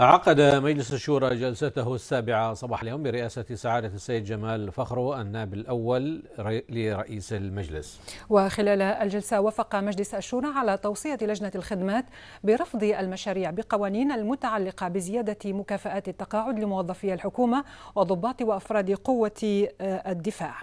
عقد مجلس الشورى جلسته السابعة صباح اليوم برئاسة سعادة السيد جمال فخرو النائب الأول لرئيس المجلس وخلال الجلسة وافق مجلس الشورى على توصية لجنة الخدمات برفض المشاريع بقوانين المتعلقة بزيادة مكافآت التقاعد لموظفي الحكومة وضباط وأفراد قوة آه، الدفاع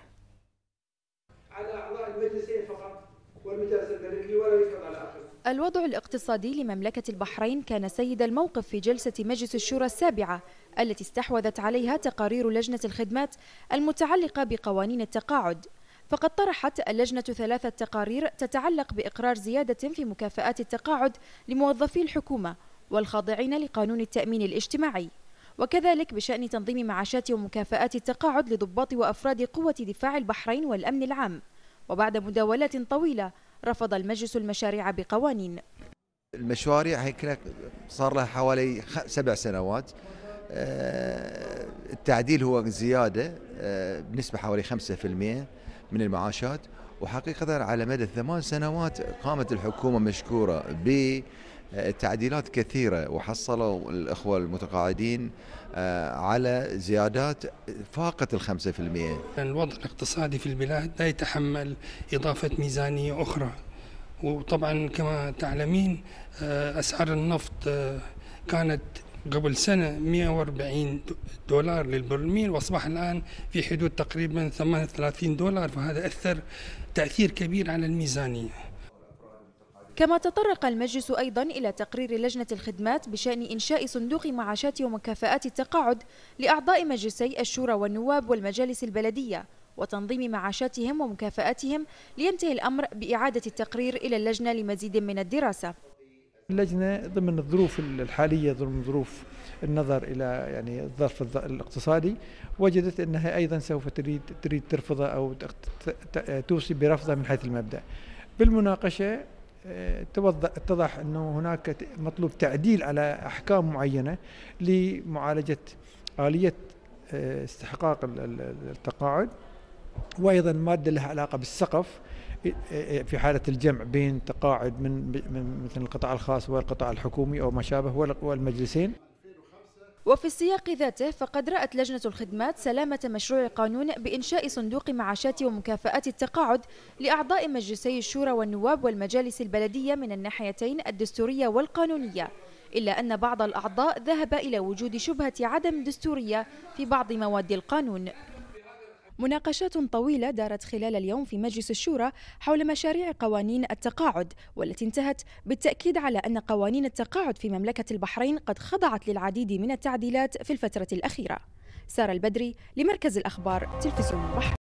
الوضع الاقتصادي لمملكة البحرين كان سيد الموقف في جلسة مجلس الشورى السابعة التي استحوذت عليها تقارير لجنة الخدمات المتعلقة بقوانين التقاعد فقد طرحت اللجنة ثلاثة تقارير تتعلق بإقرار زيادة في مكافآت التقاعد لموظفي الحكومة والخاضعين لقانون التأمين الاجتماعي وكذلك بشأن تنظيم معاشات ومكافآت التقاعد لضباط وأفراد قوة دفاع البحرين والأمن العام وبعد مداولات طويلة رفض المجلس المشاريع بقوانين المشاريع هيك صار لها حوالي سبع سنوات آه، التعديل هو زيادة آه، بنسبة حوالي خمسة في المئة من المعاشات وحقيقة على مدى ثمان سنوات قامت الحكومة مشكورة ب تعديلات كثيرة وحصلوا الأخوة المتقاعدين آه، على زيادات فاقت الخمسة في المئة الوضع الاقتصادي في البلاد لا يتحمل إضافة ميزانية أخرى وطبعا كما تعلمين آه، أسعار النفط آه، كانت قبل سنة 140 دولار للبرميل وأصبح الآن في حدود تقريبا 38 دولار فهذا أثر تأثير كبير على الميزانية كما تطرق المجلس أيضا إلى تقرير لجنة الخدمات بشأن إنشاء صندوق معاشات ومكافآت التقاعد لأعضاء مجلسي الشورى والنواب والمجالس البلدية وتنظيم معاشاتهم ومكافآتهم لينتهي الأمر بإعادة التقرير إلى اللجنة لمزيد من الدراسة اللجنه ضمن الظروف الحاليه ضمن ظروف النظر الى يعني الظرف الاقتصادي وجدت انها ايضا سوف تريد تريد ترفضه او توصي برفضه من حيث المبدا بالمناقشه اتضح انه هناك مطلوب تعديل على احكام معينه لمعالجه اليه آه، استحقاق التقاعد وايضا ماده لها علاقه بالسقف في حاله الجمع بين تقاعد من مثل القطاع الخاص والقطاع الحكومي او ما شابه والمجلسين وفي السياق ذاته فقد رأت لجنة الخدمات سلامة مشروع القانون بإنشاء صندوق معاشات ومكافآت التقاعد لأعضاء مجلسي الشورى والنواب والمجالس البلدية من الناحيتين الدستورية والقانونية إلا أن بعض الأعضاء ذهب إلى وجود شبهة عدم دستورية في بعض مواد القانون مناقشات طويلة دارت خلال اليوم في مجلس الشورى حول مشاريع قوانين التقاعد والتي انتهت بالتأكيد على أن قوانين التقاعد في مملكة البحرين قد خضعت للعديد من التعديلات في الفترة الأخيرة سارة البدري لمركز الأخبار تلفزيون البحر